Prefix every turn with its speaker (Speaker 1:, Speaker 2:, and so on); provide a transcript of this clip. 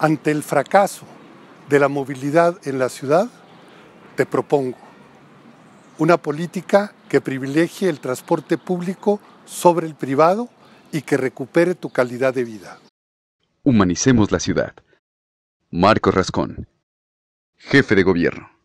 Speaker 1: Ante el fracaso de la movilidad en la ciudad, te propongo una política que privilegie el transporte público sobre el privado y que recupere tu calidad de vida.
Speaker 2: Humanicemos la
Speaker 3: ciudad. Marco Rascón, jefe de gobierno.